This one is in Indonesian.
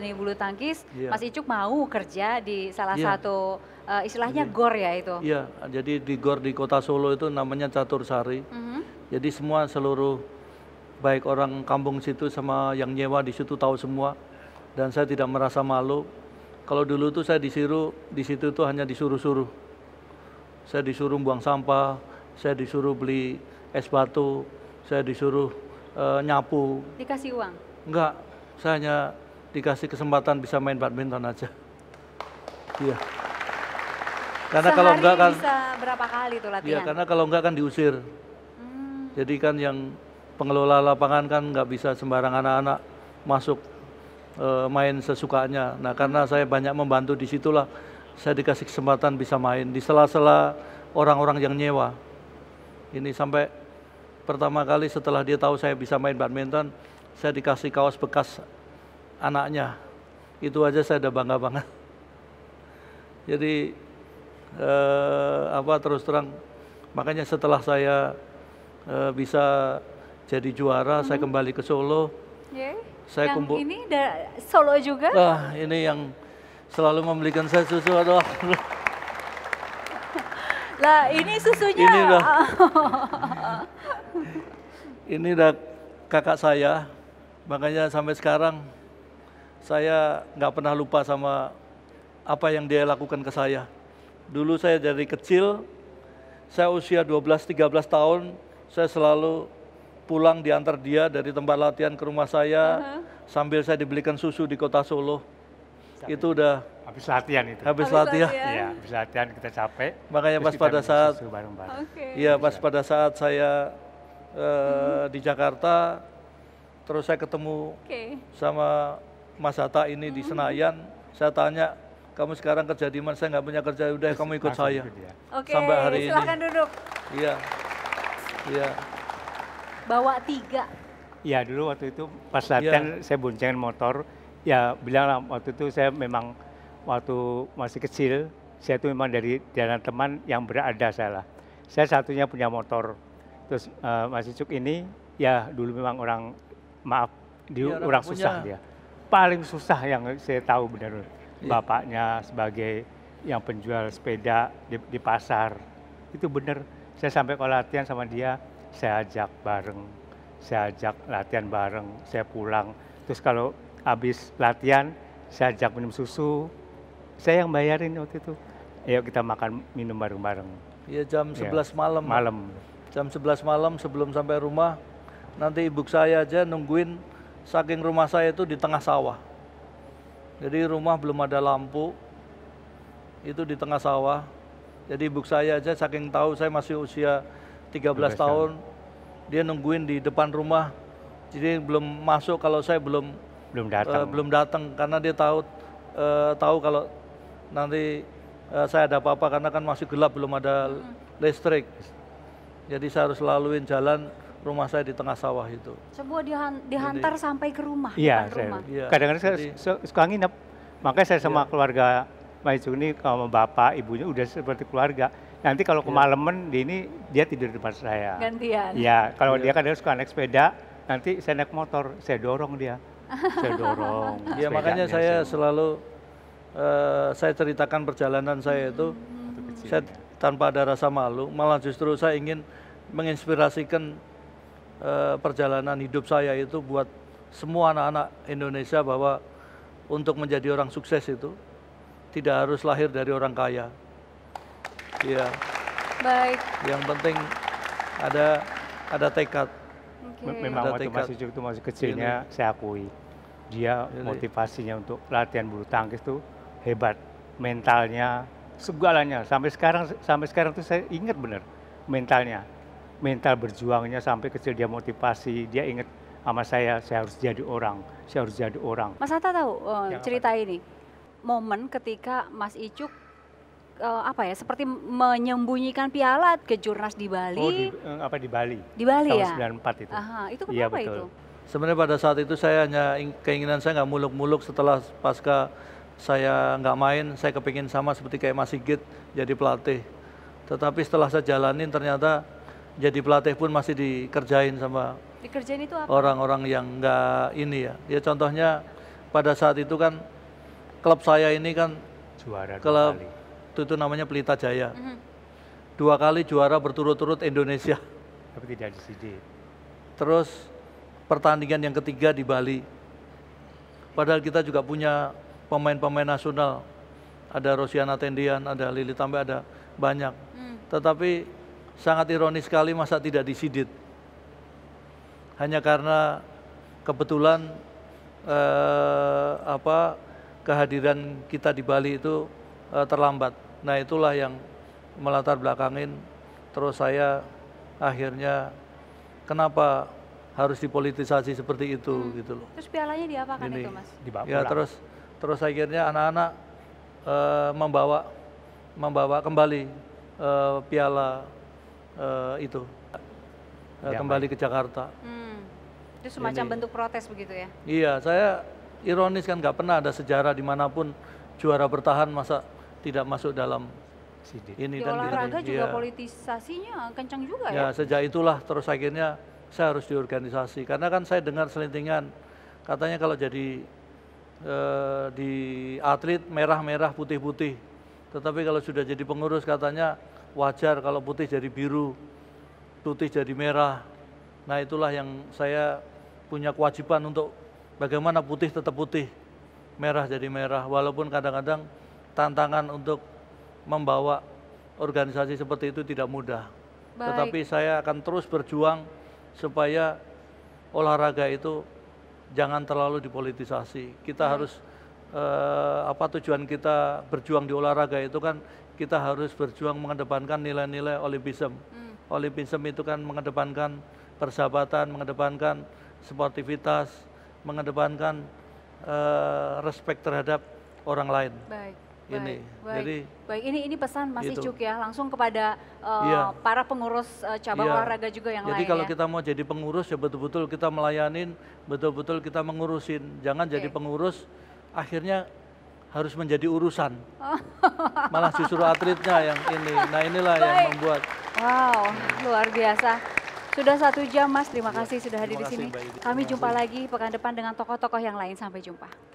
nih bulu tangkis, yeah. Mas Icuk mau kerja di salah yeah. satu uh, istilahnya jadi, gor ya itu. Iya, jadi di gor di Kota Solo itu namanya Catur Sari. Mm -hmm. Jadi semua seluruh baik orang kampung situ sama yang nyewa di situ tahu semua dan saya tidak merasa malu. Kalau dulu tuh saya disuruh di situ tuh hanya disuruh-suruh. Saya disuruh buang sampah, saya disuruh beli es batu, saya disuruh uh, nyapu. Dikasih uang? Enggak, saya hanya dikasih kesempatan bisa main badminton aja. Iya. Karena Sehari kalau enggak kan bisa berapa kali tuh iya, latihan? Iya, karena kalau enggak kan diusir. Hmm. Jadi kan yang pengelola lapangan kan nggak bisa sembarang anak-anak masuk e, main sesukanya. Nah, karena hmm. saya banyak membantu di situlah saya dikasih kesempatan bisa main di sela-sela orang-orang yang nyewa. Ini sampai pertama kali setelah dia tahu saya bisa main badminton, saya dikasih kaos bekas anaknya. Itu aja saya udah bangga banget. Jadi eh, apa terus terang makanya setelah saya eh, bisa jadi juara, hmm. saya kembali ke Solo. Yeah. Saya kumpul. Ini Solo juga? Nah, ini yang selalu memberikan saya susu atau lah ini susunya. Ini udah ini udah kakak saya. Makanya sampai sekarang saya nggak pernah lupa sama apa yang dia lakukan ke saya. Dulu saya dari kecil, saya usia 12-13 tahun, saya selalu pulang diantar dia dari tempat latihan ke rumah saya uh-huh. sambil saya dibelikan susu di kota Solo. Sampai itu udah habis latihan itu. Habis, habis latihan. Iya, habis latihan kita capek. Makanya pas pada saat bareng Okay. Iya, pas pada saat saya uh, hmm. di Jakarta terus saya ketemu okay. sama Mas Hatta ini di Senayan, saya tanya kamu sekarang kerja di mana? Saya nggak punya kerja, udah kamu ikut saya. Oke, Sampai hari silakan ini. Silakan duduk. Iya, iya. Bawa tiga. Iya dulu waktu itu pas iya. latihan ya. saya boncengin motor. Ya bilang waktu itu saya memang waktu masih kecil saya itu memang dari jalan teman yang berada saya lah. Saya satunya punya motor. Terus uh, Mas Icuk ini ya dulu memang orang maaf iya, dia ya, orang susah punya. dia paling susah yang saya tahu benar. Iya. Bapaknya sebagai yang penjual sepeda di, di pasar. Itu benar. Saya sampai kalau latihan sama dia, saya ajak bareng. Saya ajak latihan bareng, saya pulang. Terus kalau habis latihan, saya ajak minum susu. Saya yang bayarin waktu itu. Ayo kita makan minum bareng-bareng. Iya jam 11 ya, malam. Malam. Jam 11 malam sebelum sampai rumah, nanti ibu saya aja nungguin saking rumah saya itu di tengah sawah. Jadi rumah belum ada lampu, itu di tengah sawah. Jadi ibu saya aja saking tahu saya masih usia 13 tahun, dia nungguin di depan rumah. Jadi belum masuk kalau saya belum belum eh, datang. Uh, belum datang karena dia tahu uh, tahu kalau nanti uh, saya ada apa-apa karena kan masih gelap belum ada listrik. Jadi saya harus laluin jalan rumah saya di tengah sawah itu. Sebuah dihan dihantar Jadi, sampai ke rumah. Iya, rumah. Iya. Kadang-kadang saya suka nginep. Makanya saya sama iya. keluarga Maizu ini kalau bapak, ibunya udah seperti keluarga. Nanti kalau iya. kemalaman di ini dia tidur di depan saya. Gantian. Iya, kalau iya. dia kadang suka naik sepeda, nanti saya naik motor, saya dorong dia. Saya dorong. Iya, makanya saya, sama. selalu uh, saya ceritakan perjalanan saya itu. Hmm. Saya ya. tanpa ada rasa malu, malah justru saya ingin menginspirasikan Eh, perjalanan hidup saya itu buat semua anak-anak Indonesia bahwa untuk menjadi orang sukses itu tidak harus lahir dari orang kaya. Iya. Baik. Yang penting ada ada tekad. Okay. Memang ada tekad. Mas itu masih kecilnya Gini. Iya. saya akui. Dia Gini. Iya. motivasinya untuk latihan bulu tangkis itu hebat. Mentalnya, segalanya. Sampai sekarang sampai sekarang tuh saya ingat benar mentalnya mental berjuangnya sampai kecil dia motivasi, dia ingat sama saya, saya harus jadi orang, saya harus jadi orang. Mas Hatta tahu uh, cerita apa? ini, momen ketika Mas Icuk uh, apa ya, seperti menyembunyikan piala ke jurnas di Bali. Oh, di, uh, apa di Bali? Di Bali ya. 94 itu. Aha, itu iya, kenapa ya, betul. itu? Sebenarnya pada saat itu saya hanya keinginan saya nggak muluk-muluk setelah pasca saya nggak main, saya kepingin sama seperti kayak Mas Sigit jadi pelatih. Tetapi setelah saya jalanin ternyata jadi pelatih pun masih dikerjain sama orang-orang yang nggak ini ya. Ya contohnya pada saat itu kan klub saya ini kan juara klub itu, itu namanya Pelita Jaya. Mm -hmm. Dua kali juara berturut-turut Indonesia. Tapi tidak di sini. Terus pertandingan yang ketiga di Bali. Padahal kita juga punya pemain-pemain nasional. Ada Rosiana Tendian, ada Lili Tambe, ada banyak. Mm. Tetapi sangat ironis sekali masa tidak disidit. Hanya karena kebetulan eh, apa kehadiran kita di Bali itu eh, terlambat. Nah, itulah yang melatar belakangin terus saya akhirnya kenapa harus dipolitisasi seperti itu hmm. gitu loh. Terus pialanya diapakan Ini, itu, Mas? di ya, terus terus akhirnya anak-anak eh, membawa membawa kembali eh, piala uh, itu uh, kembali ke Jakarta. Hmm. Itu semacam Ini. bentuk protes begitu ya? Iya, saya ironis kan nggak pernah ada sejarah dimanapun juara bertahan masa tidak masuk dalam Sidik. ini di dan olahraga juga iya. politisasinya kencang juga ya. Ya sejak itulah terus akhirnya saya harus diorganisasi karena kan saya dengar selintingan katanya kalau jadi e, di atlet merah-merah putih-putih tetapi kalau sudah jadi pengurus katanya wajar kalau putih jadi biru, putih jadi merah. Nah itulah yang saya punya kewajiban untuk bagaimana putih tetap putih, merah jadi merah. Walaupun kadang-kadang tantangan untuk membawa organisasi seperti itu tidak mudah. Baik. Tetapi saya akan terus berjuang supaya olahraga itu jangan terlalu dipolitisasi. Kita Baik. harus eh, apa tujuan kita berjuang di olahraga itu kan kita harus berjuang mengedepankan nilai-nilai Olimpism. Hmm. Olimpism itu kan mengedepankan persahabatan, mengedepankan sportivitas, mengedepankan uh, respect terhadap orang lain. Baik. Ini. Baik, Jadi baik ini ini pesan Mas gitu. Icuk ya langsung kepada uh, iya. para pengurus uh, cabang iya. olahraga juga yang jadi lain. Jadi kalau ya. kita mau jadi pengurus ya betul-betul kita melayanin, betul-betul kita mengurusin. Jangan okay. jadi pengurus akhirnya harus menjadi urusan. Oh. Malah justru atletnya yang ini. Nah inilah Baik. yang membuat. Wow, luar biasa. Sudah satu jam Mas, terima iya, kasih sudah hadir di sini. Kami jumpa lagi pekan depan dengan tokoh-tokoh yang lain. Sampai jumpa.